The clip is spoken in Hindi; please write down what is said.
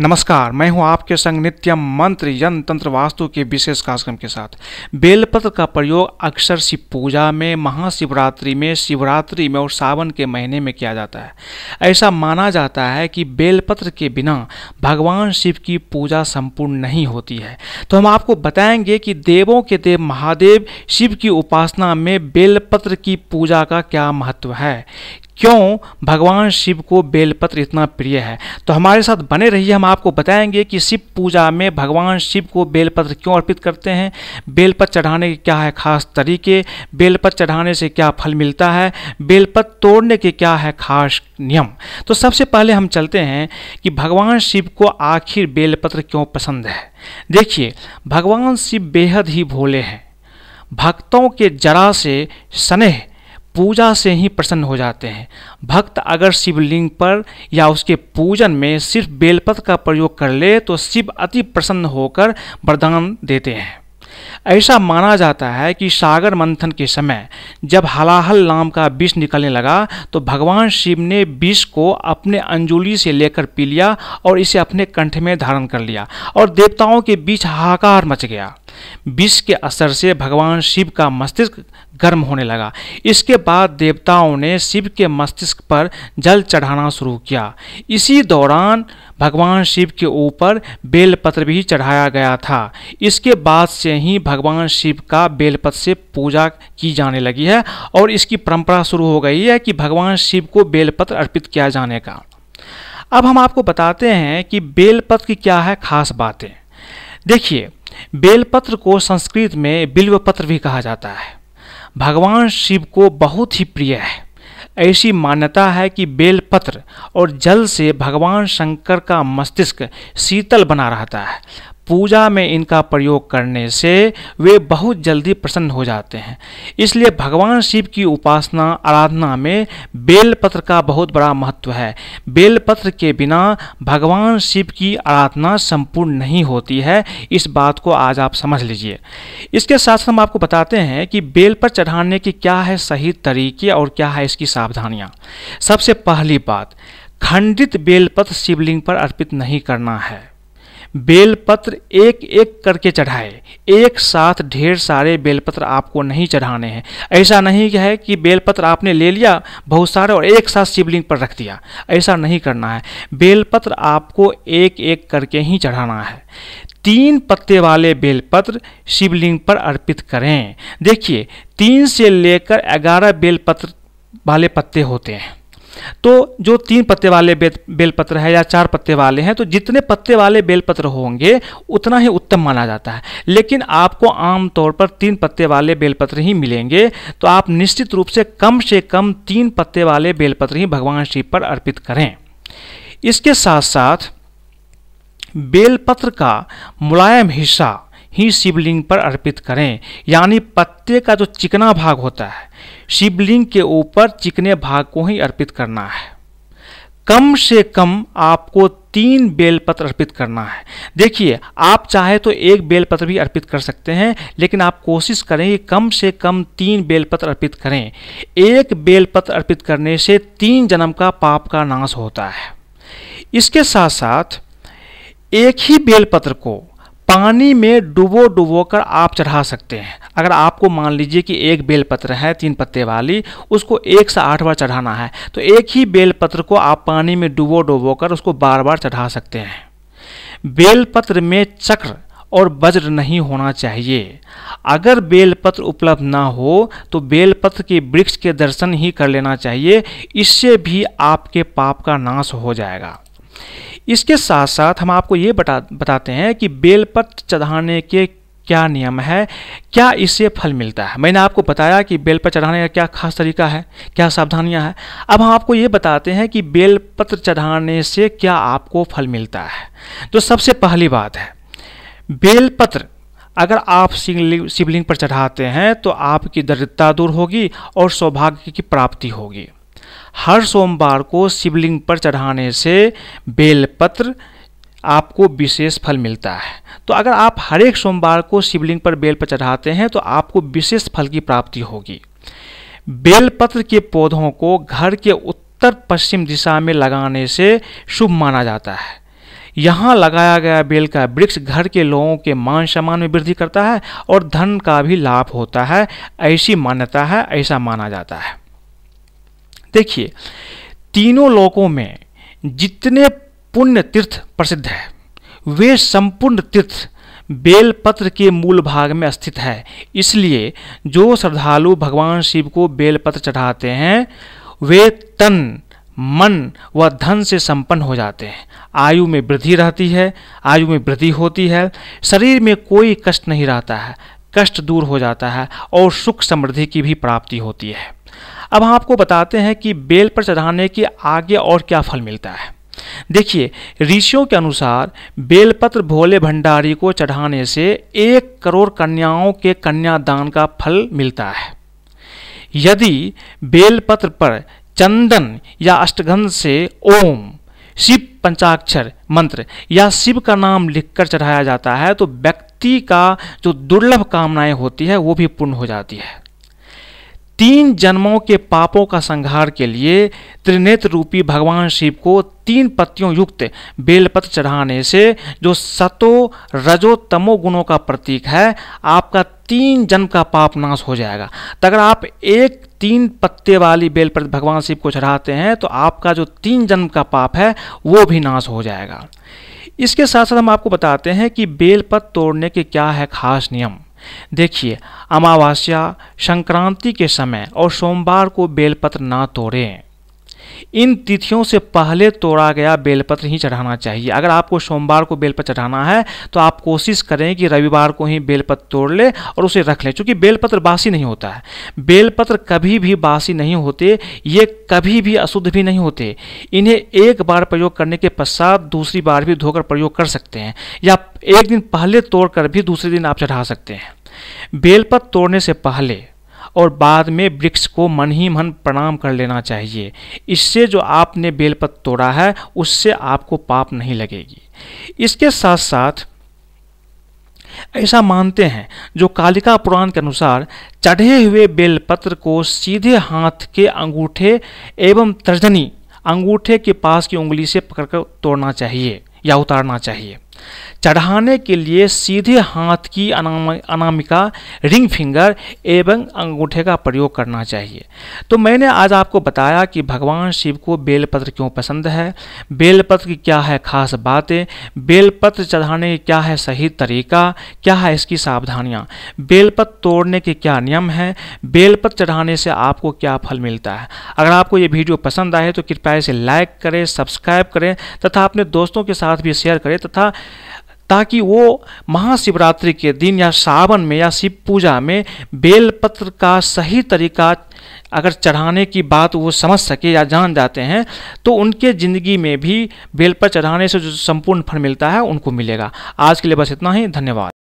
नमस्कार मैं हूं आपके संग नित्यम मंत्र यंत्र तंत्र वास्तु के विशेष कार्यक्रम के साथ बेलपत्र का प्रयोग अक्सर शिव पूजा में महाशिवरात्रि में शिवरात्रि में और सावन के महीने में किया जाता है ऐसा माना जाता है कि बेलपत्र के बिना भगवान शिव की पूजा संपूर्ण नहीं होती है तो हम आपको बताएंगे कि देवों के देव महादेव शिव की उपासना में बेलपत्र की पूजा का क्या महत्व है क्यों भगवान शिव को बेलपत्र इतना प्रिय है तो हमारे साथ बने रहिए हम आपको बताएंगे कि शिव पूजा में भगवान शिव को बेलपत्र क्यों अर्पित करते हैं बेलपत्र चढ़ाने के क्या है खास तरीके बेलपत्र चढ़ाने से क्या फल मिलता है बेलपत्र तोड़ने के क्या है खास नियम तो सबसे पहले हम चलते हैं कि भगवान शिव को आखिर बेलपत्र क्यों पसंद है देखिए भगवान शिव बेहद ही भोले हैं भक्तों के जरा से स्नेह पूजा से ही प्रसन्न हो जाते हैं भक्त अगर शिवलिंग पर या उसके पूजन में सिर्फ बेलपत्र का प्रयोग कर ले तो शिव अति प्रसन्न होकर वरदान देते हैं ऐसा माना जाता है कि सागर मंथन के समय जब हलाहल नाम का विष निकलने लगा तो भगवान शिव ने विष को अपने अंजुली से लेकर पी लिया और इसे अपने कंठ में धारण कर लिया और देवताओं के बीच हाहाकार मच गया विष के असर से भगवान शिव का मस्तिष्क गर्म होने लगा इसके बाद देवताओं ने शिव के मस्तिष्क पर जल चढ़ाना शुरू किया इसी दौरान भगवान शिव के ऊपर बेलपत्र भी चढ़ाया गया था इसके बाद से ही भगवान शिव का बेलपत्र से पूजा की जाने लगी है और इसकी परंपरा शुरू हो गई है कि भगवान शिव को बेलपत्र अर्पित किया जाने का अब हम आपको बताते हैं कि बेलपत्र की क्या है खास बातें देखिए बेलपत्र को संस्कृत में बिल्वपत्र भी कहा जाता है भगवान शिव को बहुत ही प्रिय है ऐसी मान्यता है कि बेलपत्र और जल से भगवान शंकर का मस्तिष्क शीतल बना रहता है पूजा में इनका प्रयोग करने से वे बहुत जल्दी प्रसन्न हो जाते हैं इसलिए भगवान शिव की उपासना आराधना में बेलपत्र का बहुत बड़ा महत्व है बेलपत्र के बिना भगवान शिव की आराधना संपूर्ण नहीं होती है इस बात को आज आप समझ लीजिए इसके साथ साथ हम आपको बताते हैं कि बेल पर चढ़ाने की क्या है सही तरीके और क्या है इसकी सावधानियाँ सबसे पहली बात खंडित बेलपत्र शिवलिंग पर अर्पित नहीं करना है बेलपत्र एक एक करके चढ़ाए एक साथ ढेर सारे बेलपत्र आपको नहीं चढ़ाने हैं ऐसा नहीं है कि बेलपत्र आपने ले लिया बहुत सारे और एक साथ शिवलिंग पर रख दिया ऐसा नहीं करना है बेलपत्र आपको एक एक करके ही चढ़ाना है तीन पत्ते वाले बेलपत्र शिवलिंग पर अर्पित करें देखिए तीन से लेकर ग्यारह बेलपत्र वाले पत्ते होते हैं तो जो तीन पत्ते वाले बेलपत्र है या चार पत्ते वाले हैं तो जितने पत्ते वाले बेलपत्र होंगे उतना ही उत्तम माना जाता है लेकिन आपको आमतौर पर तीन पत्ते वाले बेलपत्र ही मिलेंगे तो आप निश्चित रूप से कम से कम तीन पत्ते वाले बेलपत्र ही भगवान शिव पर अर्पित करें इसके साथ साथ बेलपत्र का मुलायम हिस्सा ही शिवलिंग पर अर्पित करें यानी पत्ते का जो चिकना भाग होता है शिवलिंग के ऊपर चिकने भाग को ही अर्पित करना है कम से कम आपको तीन बेलपत्र अर्पित करना है देखिए आप चाहे तो एक बेलपत्र भी अर्पित कर सकते हैं लेकिन आप कोशिश करें कि कम से कम तीन बेलपत्र अर्पित करें एक बेलपत्र अर्पित करने से तीन जन्म का पाप का नाश होता है इसके साथ साथ एक ही बेलपत्र को पानी में डुबो डुबो कर आप चढ़ा सकते हैं अगर आपको मान लीजिए कि एक बेलपत्र है तीन पत्ते वाली उसको एक से आठ बार चढ़ाना है तो एक ही बेलपत्र को आप पानी में डुबो डुबो कर उसको बार बार चढ़ा सकते हैं बेलपत्र में चक्र और वज्र नहीं होना चाहिए अगर बेलपत्र उपलब्ध ना हो तो बेलपत्र के वृक्ष के दर्शन ही कर लेना चाहिए इससे भी आपके पाप का नाश हो जाएगा इसके साथ साथ हम आपको ये बता बताते हैं कि बेलपत्र चढ़ाने के क्या नियम है क्या इससे फल मिलता है मैंने आपको बताया कि बेलपत्र चढ़ाने का क्या खास तरीका है क्या सावधानियां हैं अब हम आपको ये बताते हैं कि बेलपत्र चढ़ाने से क्या आपको फल मिलता है तो सबसे पहली बात है बेलपत्र अगर आप शिवलिंग पर चढ़ाते हैं तो आपकी दरिद्रता दूर होगी और सौभाग्य की प्राप्ति होगी हर सोमवार को शिवलिंग पर चढ़ाने से बेलपत्र आपको विशेष फल मिलता है तो अगर आप हर एक सोमवार को शिवलिंग पर बेल पर चढ़ाते हैं तो आपको विशेष फल की प्राप्ति होगी बेलपत्र के पौधों को घर के उत्तर पश्चिम दिशा में लगाने से शुभ माना जाता है यहाँ लगाया गया बेल का वृक्ष घर के लोगों के मान सम्मान में वृद्धि करता है और धन का भी लाभ होता है ऐसी मान्यता है ऐसा माना जाता है देखिए तीनों लोकों में जितने पुण्य तीर्थ प्रसिद्ध है वे संपूर्ण तीर्थ बेलपत्र के मूल भाग में स्थित है इसलिए जो श्रद्धालु भगवान शिव को बेलपत्र चढ़ाते हैं वे तन मन व धन से संपन्न हो जाते हैं आयु में वृद्धि रहती है आयु में वृद्धि होती है शरीर में कोई कष्ट नहीं रहता है कष्ट दूर हो जाता है और सुख समृद्धि की भी प्राप्ति होती है अब हम आपको बताते हैं कि बेल पर चढ़ाने के आगे और क्या फल मिलता है देखिए ऋषियों के अनुसार बेलपत्र भोले भंडारी को चढ़ाने से एक करोड़ कन्याओं के कन्यादान का फल मिलता है यदि बेलपत्र पर चंदन या अष्टगंध से ओम शिव पंचाक्षर मंत्र या शिव का नाम लिखकर चढ़ाया जाता है तो व्यक्ति का जो दुर्लभ कामनाएं होती है वो भी पूर्ण हो जाती है तीन जन्मों के पापों का संहार के लिए त्रिनेत्र रूपी भगवान शिव को तीन पत्तियों युक्त बेलपत्र चढ़ाने से जो सतो रजो तमो गुणों का प्रतीक है आपका तीन जन्म का पाप नाश हो जाएगा तो अगर आप एक तीन पत्ते वाली बेलपत्र भगवान शिव को चढ़ाते हैं तो आपका जो तीन जन्म का पाप है वो भी नाश हो जाएगा इसके साथ साथ हम आपको बताते हैं कि बेलपत्र तोड़ने के क्या है खास नियम देखिए अमावस्या संक्रांति के समय और सोमवार को बेलपत्र ना तोड़ें इन तिथियों से पहले तोड़ा गया बेलपत्र ही चढ़ाना चाहिए अगर आपको सोमवार को बेलपत्र चढ़ाना है तो आप कोशिश करें कि रविवार को ही बेलपत्र तोड़ ले और उसे रख लें क्योंकि बेलपत्र बासी नहीं होता है बेलपत्र कभी भी बासी नहीं होते ये कभी भी अशुद्ध भी नहीं होते इन्हें एक बार प्रयोग करने के पश्चात दूसरी बार भी धोकर प्रयोग कर सकते हैं या एक दिन पहले तोड़कर भी दूसरे दिन आप चढ़ा सकते हैं बेलपत तोड़ने से पहले और बाद में वृक्ष को मन ही मन प्रणाम कर लेना चाहिए इससे जो आपने बेलपत तोड़ा है उससे आपको पाप नहीं लगेगी इसके साथ साथ ऐसा मानते हैं जो कालिका पुराण के अनुसार चढ़े हुए बेलपत्र को सीधे हाथ के अंगूठे एवं तर्जनी अंगूठे के पास की उंगली से पकड़कर तोड़ना चाहिए या उतारना चाहिए चढ़ाने के लिए सीधे हाथ की अनाम अनामिका रिंग फिंगर एवं अंगूठे का प्रयोग करना चाहिए तो मैंने आज आपको बताया कि भगवान शिव को बेलपत्र क्यों पसंद है बेलपत्र की क्या है खास बातें बेलपत्र चढ़ाने की क्या है सही तरीका क्या है इसकी सावधानियाँ बेलपत्र तोड़ने के क्या नियम हैं बेलपत्र चढ़ाने से आपको क्या फल मिलता है अगर आपको ये वीडियो पसंद आए तो कृपया इसे लाइक करें सब्सक्राइब करें तथा अपने दोस्तों के साथ भी शेयर करें तथा ताकि वो महाशिवरात्रि के दिन या सावन में या शिव पूजा में बेलपत्र का सही तरीका अगर चढ़ाने की बात वो समझ सके या जान जाते हैं तो उनके ज़िंदगी में भी बेलपत्र चढ़ाने से जो संपूर्ण फल मिलता है उनको मिलेगा आज के लिए बस इतना ही धन्यवाद